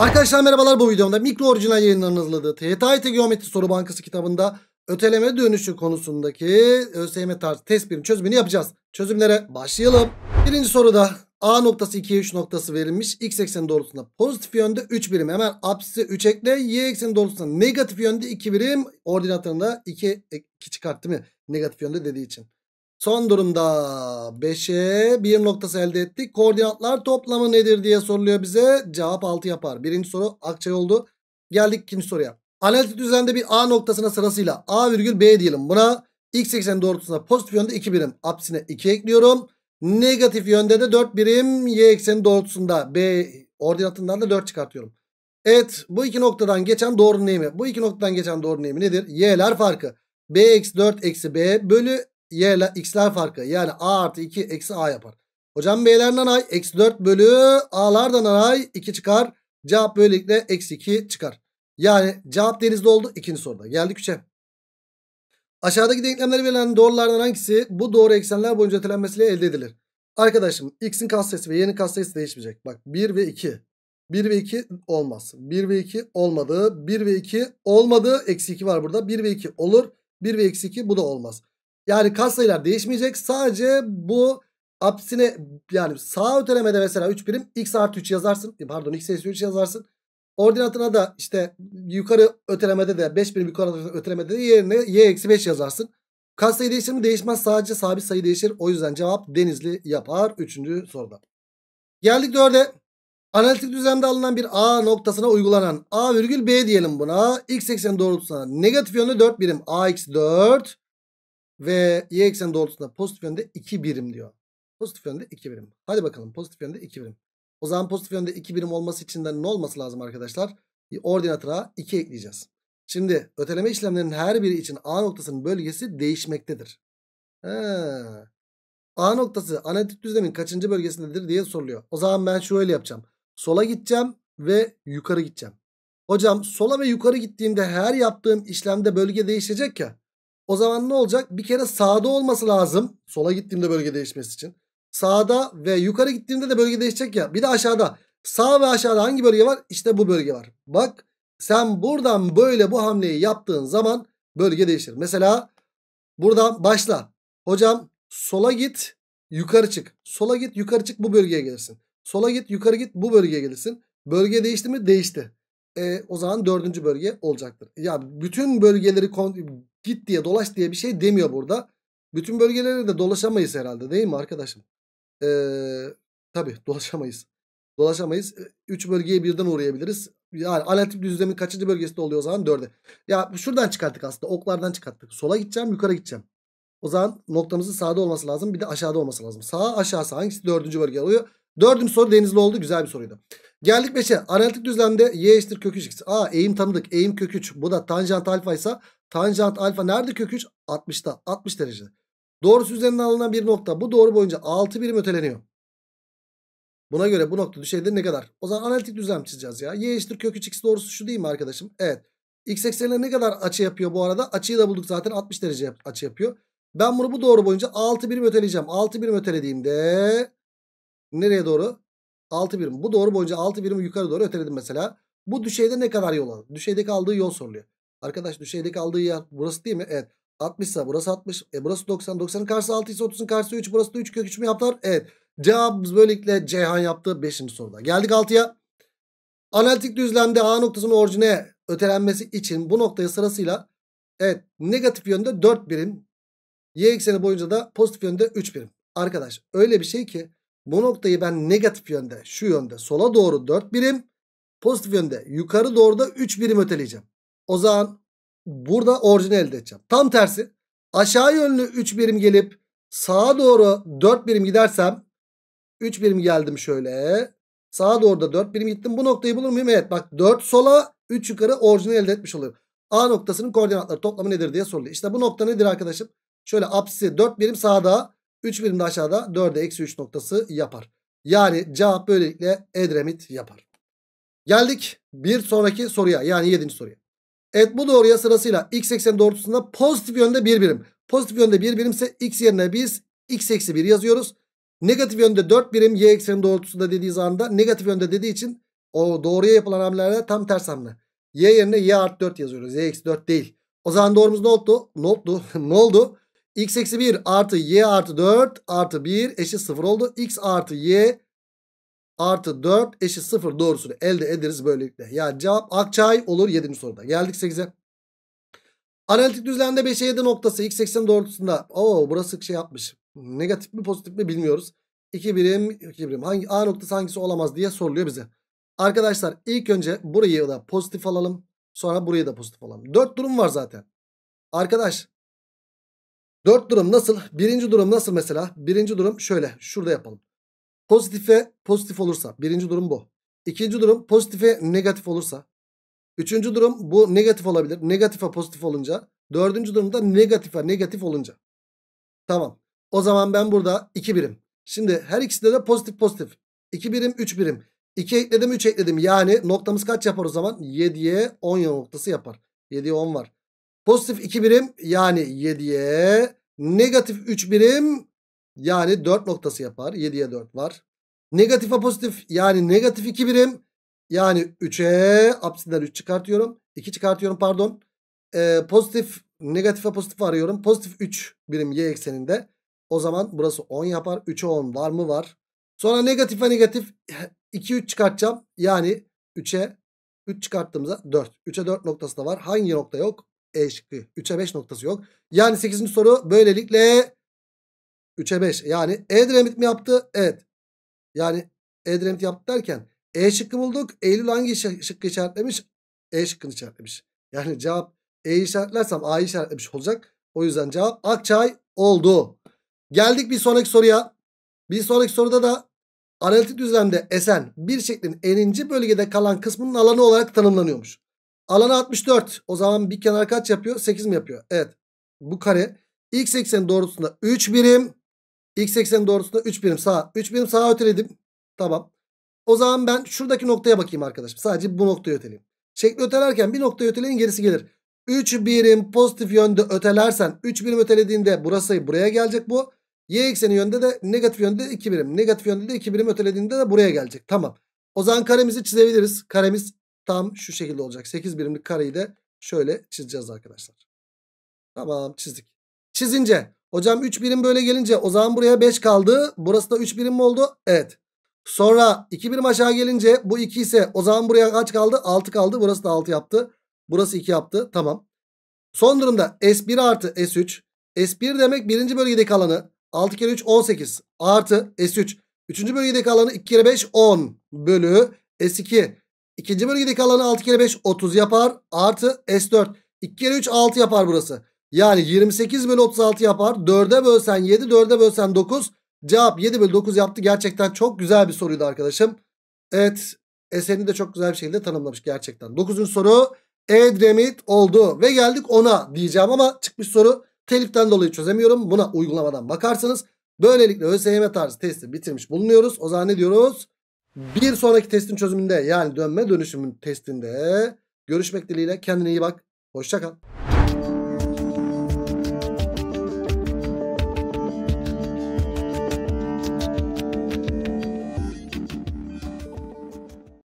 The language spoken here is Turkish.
Arkadaşlar merhabalar bu videomda mikro orijinal yayınlarının hazırladığı TYT Geometri Soru Bankası kitabında öteleme dönüşü konusundaki ÖSYM tarzı test birim çözümünü yapacağız. Çözümlere başlayalım. Birinci soruda A noktası 2'ye 3 noktası verilmiş. X ekseni doğrultusunda pozitif yönde 3 birim. Hemen apsisi 3 ekle. Y ekseni doğrultusunda negatif yönde 2 birim. Ordinatlarında 2, 2 e, çıkart değil mi? Negatif yönde dediği için. Son durumda 5'e 1 noktası elde ettik. Koordinatlar toplamı nedir diye soruluyor bize. Cevap 6 yapar. Birinci soru Akçay oldu. Geldik ikinci soruya. Analitik düzende bir A noktasına sırasıyla A virgül B diyelim. Buna x eksen doğrultusunda pozitif yönde 2 birim. Apsine 2 ekliyorum. Negatif yönde de 4 birim. Y ekseni doğrultusunda B ordinatından da 4 çıkartıyorum. Evet bu iki noktadan geçen doğrunun eğimi. Bu iki noktadan geçen doğrunun eğimi nedir? Y'ler farkı. B eksi 4 eksi B bölü y ile x'ler farkı. Yani a artı 2 eksi a yapar. Hocam b'lerden ay eksi 4 bölü a'lardan ay 2 çıkar. Cevap böylelikle eksi 2 çıkar. Yani cevap denizli oldu ikinci soruda. Geldik 3'e. Aşağıdaki denklemleri verilen doğrulardan hangisi bu doğru eksenler boyunca ötelenmesiyle elde edilir? Arkadaşım x'in katsayısı ve y'nin katsayısı değişmeyecek. Bak 1 ve 2. 1 ve 2 olmaz. 1 ve 2 olmadı. 1 ve 2 olmadı. Eksi 2 var burada. 1 ve 2 olur. 1 ve eksi 2 bu da olmaz. Yani kas sayılar değişmeyecek. Sadece bu apsine yani sağ ötelemede mesela 3 birim x artı 3 yazarsın. E, pardon x eksi 3 yazarsın. Ordinatına da işte yukarı ötelemede de 5 birim yukarı ötelemede de yerine y eksi 5 yazarsın. Kas sayı değişir mi? Değişmez. Sadece sabit sayı değişir. O yüzden cevap denizli yapar. Üçüncü soruda. Geldik dörde. Analitik düzlemde alınan bir A noktasına uygulanan A virgül B diyelim buna. X ekseni doğrultusuna negatif yönde 4 birim. A x 4. Ve y ekseni doğrultusunda pozitif yönde 2 birim diyor. Pozitif yönde 2 birim. Hadi bakalım pozitif yönde 2 birim. O zaman pozitif yönde 2 birim olması için de ne olması lazım arkadaşlar? Ordinatıra 2 ekleyeceğiz. Şimdi öteleme işlemlerinin her biri için A noktasının bölgesi değişmektedir. He. A noktası analitik düzlemin kaçıncı bölgesindedir diye soruluyor. O zaman ben şöyle yapacağım. Sola gideceğim ve yukarı gideceğim. Hocam sola ve yukarı gittiğimde her yaptığım işlemde bölge değişecek ya. O zaman ne olacak? Bir kere sağda olması lazım. Sola gittiğimde bölge değişmesi için. Sağda ve yukarı gittiğimde de bölge değişecek ya. Bir de aşağıda. Sağ ve aşağıda hangi bölge var? İşte bu bölge var. Bak sen buradan böyle bu hamleyi yaptığın zaman bölge değişir. Mesela buradan başla. Hocam sola git yukarı çık. Sola git yukarı çık bu bölgeye gelirsin. Sola git yukarı git bu bölgeye gelirsin. Bölge değişti mi? Değişti e, o zaman dördüncü bölge olacaktır. Ya bütün bölgeleri git diye dolaş diye bir şey demiyor burada. Bütün bölgeleri de dolaşamayız herhalde değil mi arkadaşım? Ee, tabii dolaşamayız. Dolaşamayız. E, üç bölgeye birden uğrayabiliriz. Yani analitik düzlemin kaçıncı bölgesinde oluyor o zaman? Dörde. Ya şuradan çıkarttık aslında. Oklardan çıkarttık. Sola gideceğim yukarı gideceğim. O zaman noktamızın sağda olması lazım. Bir de aşağıda olması lazım. Sağa aşağısa hangisi dördüncü bölge oluyor? Dördüncü soru Denizli oldu. Güzel bir soruydu. Geldik 5'e. Analitik düzlemde y eşittir kök 3x. Aa eğim tanıdık. Eğim kök 3. Bu da tanjant alfa ise tanjant alfa nerede kök 3? 60'ta. 60 derece. Doğrusu üzerinden alınan bir nokta. Bu doğru boyunca 6 birim öteleniyor. Buna göre bu nokta düşeyde ne kadar? O zaman analitik düzlem çizeceğiz ya. Y eşittir kök 3x doğrusu şu değil mi arkadaşım? Evet. X eksenine ne kadar açı yapıyor bu arada? Açıyı da bulduk zaten 60 derece açı yapıyor. Ben bunu bu doğru boyunca 6 birim öteleyeceğim. 6 birim ötelediğimde Nereye doğru? 6 birim. Bu doğru boyunca 6 birimi yukarı doğru öteledim mesela. Bu düşeyde ne kadar yol alır? Düşeydeki aldığı yol soruluyor. Arkadaş düşeydeki aldığı yer burası değil mi? Evet. 60 ise burası 60. E burası 90. 90'ın karşısı 6 ise 30'un karşısı 3. Burası da 3 kök 3 mü yaptılar? Evet. Cevabımız böylelikle Ceyhan yaptı 5. soruda. Geldik 6'ya. Analitik düzlemde A noktasının orijine ötelenmesi için bu noktaya sırasıyla evet negatif yönde 4 birim. Y ekseni boyunca da pozitif yönde 3 birim. Arkadaş öyle bir şey ki bu noktayı ben negatif yönde şu yönde sola doğru 4 birim pozitif yönde yukarı doğru da 3 birim öteleyeceğim. O zaman burada orijini elde edeceğim. Tam tersi aşağı yönlü 3 birim gelip sağa doğru 4 birim gidersem 3 birim geldim şöyle. Sağa doğru da 4 birim gittim. Bu noktayı bulur muyum? Evet bak 4 sola 3 yukarı orijini elde etmiş oluyorum. A noktasının koordinatları toplamı nedir diye soruluyor. İşte bu nokta nedir arkadaşım? Şöyle apsisi 4 birim sağda 3 birim de aşağıda 4'e eksi 3 noktası yapar. Yani cevap böylelikle Edremit yapar. Geldik bir sonraki soruya yani 7. soruya. Evet bu doğruya sırasıyla x ekseni doğrultusunda pozitif yönde bir birim. Pozitif yönde bir birimse x yerine biz x eksi 1 yazıyoruz. Negatif yönde 4 birim y ekseni doğrultusunda dediği zaman da negatif yönde dediği için o doğruya yapılan hamlelerle tam ters hamle. Y yerine y artı 4 yazıyoruz. Y eksi 4 değil. O zaman doğrumuz ne oldu? Ne oldu? ne oldu? x eksi 1 artı y artı 4 artı 1 eşit 0 oldu. x artı y artı 4 eşit 0 doğrusunu elde ederiz böylelikle. Yani cevap Akçay olur 7. soruda. Geldik 8'e. Analitik düzlemde 5'e 7 noktası x eksen doğrultusunda. Oo burası şey yapmış. Negatif mi pozitif mi bilmiyoruz. 2 birim 2 birim hangi A noktası hangisi olamaz diye soruluyor bize. Arkadaşlar ilk önce burayı da pozitif alalım. Sonra burayı da pozitif alalım. 4 durum var zaten. Arkadaş Dört durum nasıl? Birinci durum nasıl mesela? Birinci durum şöyle. Şurada yapalım. Pozitife pozitif olursa. Birinci durum bu. İkinci durum pozitife negatif olursa. Üçüncü durum bu negatif olabilir. Negatife pozitif olunca. Dördüncü durumda negatife negatif olunca. Tamam. O zaman ben burada 2 birim. Şimdi her ikisinde de pozitif pozitif. 2 birim 3 birim. 2 ekledim 3 ekledim. Yani noktamız kaç yapar o zaman? 7'ye 10 noktası yapar. 7'ye 10 var. Pozitif 2 birim yani 7'ye. Negatif 3 birim yani 4 noktası yapar. 7'ye 4 var. Negatife pozitif yani negatif 2 birim. Yani 3'e apsinden 3 çıkartıyorum. 2 çıkartıyorum pardon. Ee, pozitif negatife pozitif arıyorum. Pozitif 3 birim y ekseninde. O zaman burası 10 yapar. 3'e 10 var mı var. Sonra negatife negatif 2 eh, 3 çıkartacağım. Yani 3'e 3 çıkarttığımızda 4. 3'e 4 noktası da var. Hangi nokta yok? E şıkkı. 3'e 5 noktası yok. Yani 8. soru böylelikle 3'e 5. Yani Edremit mi yaptı? Evet. Yani Edremit yaptı derken E şıkkı bulduk. Eylül hangi şıkkı işaretlemiş? E şıkkını işaretlemiş. Yani cevap E'yi işaretlersem A'yı işaretlemiş olacak. O yüzden cevap Akçay oldu. Geldik bir sonraki soruya. Bir sonraki soruda da analitik düzlemde esen bir şeklin eninci bölgede kalan kısmının alanı olarak tanımlanıyormuş. Alanı 64. O zaman bir kenar kaç yapıyor? 8 mi yapıyor? Evet. Bu kare x ekseni doğrultusunda 3 birim. X ekseni doğrultusunda 3 birim sağa. 3 birim sağa öteledim. Tamam. O zaman ben şuradaki noktaya bakayım arkadaşım. Sadece bu noktayı öteleyim. Şekli ötelerken bir noktaya öteleyin gerisi gelir. 3 birim pozitif yönde ötelersen 3 birim ötelediğinde burası buraya gelecek bu. Y ekseni yönde de negatif yönde 2 birim. Negatif yönde de 2 birim ötelediğinde de buraya gelecek. Tamam. O zaman karemizi çizebiliriz. Karemiz tam şu şekilde olacak. 8 birimlik kareyi de şöyle çizeceğiz arkadaşlar. Tamam çizdik. Çizince hocam 3 birim böyle gelince o zaman buraya 5 kaldı. Burası da 3 birim mi oldu? Evet. Sonra 2 birim aşağı gelince bu 2 ise o zaman buraya kaç kaldı? 6 kaldı. Burası da 6 yaptı. Burası 2 yaptı. Tamam. Son durumda S1 artı S3. S1 demek birinci bölgedeki alanı 6 kere 3 18 artı S3. Üçüncü bölgedeki alanı 2 kere 5 10 bölü S2. İkinci bölgedeki alanı 6 kere 5 30 yapar. Artı S4. 2 kere 3 6 yapar burası. Yani 28 bölü 36 yapar. 4'e bölsen 7 4'e bölsen 9. Cevap 7 bölü 9 yaptı. Gerçekten çok güzel bir soruydu arkadaşım. Evet eserini de çok güzel bir şekilde tanımlamış gerçekten. 9. soru Edremit oldu ve geldik ona diyeceğim ama çıkmış soru teliften dolayı çözemiyorum. Buna uygulamadan bakarsanız böylelikle ÖSYM tarzı testi bitirmiş bulunuyoruz. O zaman ne diyoruz? Bir sonraki testin çözümünde yani dönme dönüşümün testinde görüşmek dileğiyle kendine iyi bak. Hoşçakal.